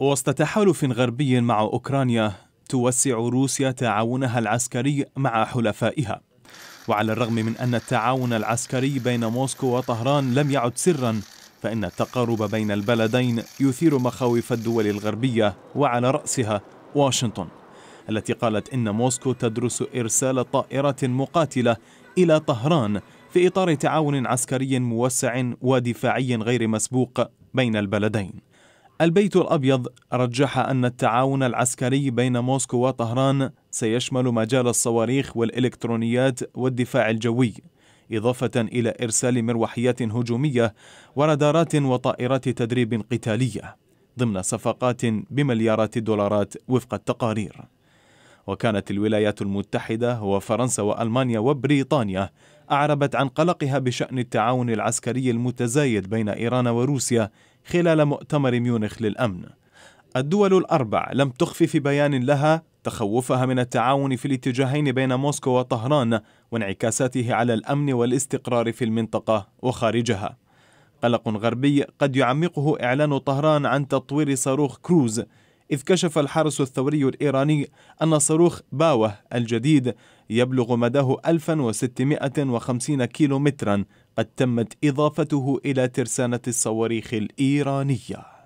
وسط تحالف غربي مع أوكرانيا توسع روسيا تعاونها العسكري مع حلفائها وعلى الرغم من أن التعاون العسكري بين موسكو وطهران لم يعد سرا فإن التقارب بين البلدين يثير مخاوف الدول الغربية وعلى رأسها واشنطن التي قالت إن موسكو تدرس إرسال طائرات مقاتلة إلى طهران في إطار تعاون عسكري موسع ودفاعي غير مسبوق بين البلدين البيت الأبيض رجح أن التعاون العسكري بين موسكو وطهران سيشمل مجال الصواريخ والإلكترونيات والدفاع الجوي إضافة إلى إرسال مروحيات هجومية ورادارات وطائرات تدريب قتالية ضمن صفقات بمليارات الدولارات وفق التقارير وكانت الولايات المتحدة وفرنسا وألمانيا وبريطانيا أعربت عن قلقها بشأن التعاون العسكري المتزايد بين إيران وروسيا خلال مؤتمر ميونخ للأمن. الدول الأربع لم تخفي في بيان لها تخوفها من التعاون في الاتجاهين بين موسكو وطهران وانعكاساته على الأمن والاستقرار في المنطقة وخارجها. قلق غربي قد يعمقه إعلان طهران عن تطوير صاروخ كروز إذ كشف الحرس الثوري الإيراني أن صاروخ باوه الجديد يبلغ مداه 1650 كيلومترا قد تمت إضافته إلى ترسانة الصواريخ الإيرانية